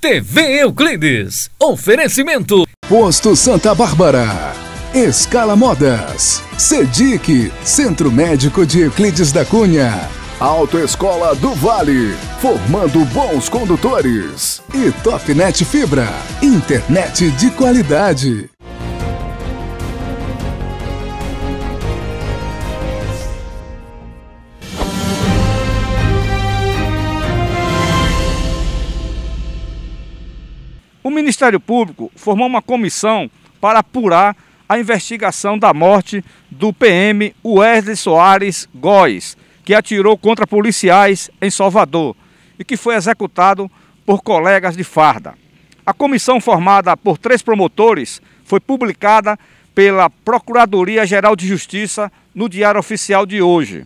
TV Euclides. Oferecimento. Posto Santa Bárbara. Escala Modas. Sedic. Centro Médico de Euclides da Cunha. Autoescola do Vale, formando bons condutores. E Topnet Fibra, internet de qualidade. O Ministério Público formou uma comissão para apurar a investigação da morte do PM Wesley Soares Góes, que atirou contra policiais em Salvador e que foi executado por colegas de farda. A comissão formada por três promotores foi publicada pela Procuradoria-Geral de Justiça no Diário Oficial de hoje.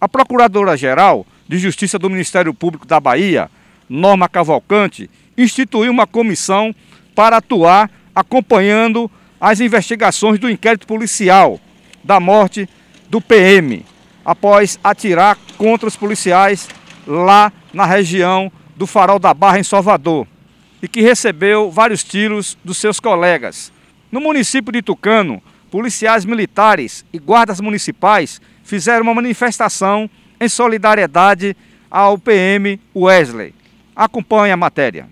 A Procuradora-Geral de Justiça do Ministério Público da Bahia, Norma Cavalcante, instituiu uma comissão para atuar acompanhando as investigações do inquérito policial da morte do PM, após atirar contra os policiais lá na região do Farol da Barra, em Salvador, e que recebeu vários tiros dos seus colegas. No município de Tucano, policiais militares e guardas municipais fizeram uma manifestação em solidariedade ao PM Wesley. Acompanhe a matéria.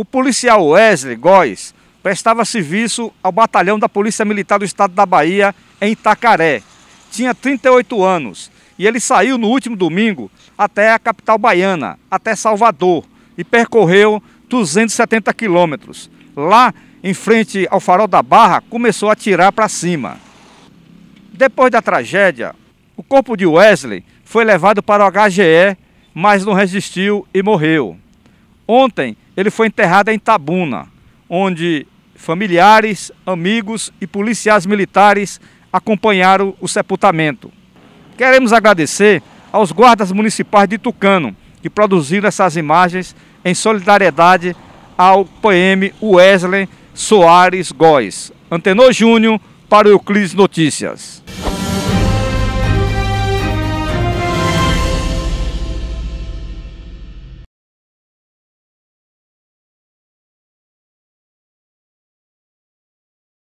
O policial Wesley Góes prestava serviço ao batalhão da Polícia Militar do Estado da Bahia em Itacaré. Tinha 38 anos e ele saiu no último domingo até a capital baiana, até Salvador, e percorreu 270 quilômetros. Lá, em frente ao farol da Barra, começou a tirar para cima. Depois da tragédia, o corpo de Wesley foi levado para o HGE, mas não resistiu e morreu. Ontem ele foi enterrado em Tabuna, onde familiares, amigos e policiais militares acompanharam o sepultamento. Queremos agradecer aos guardas municipais de Tucano, que produziram essas imagens em solidariedade ao PM Wesley Soares Góes. Antenor Júnior para o Euclides Notícias.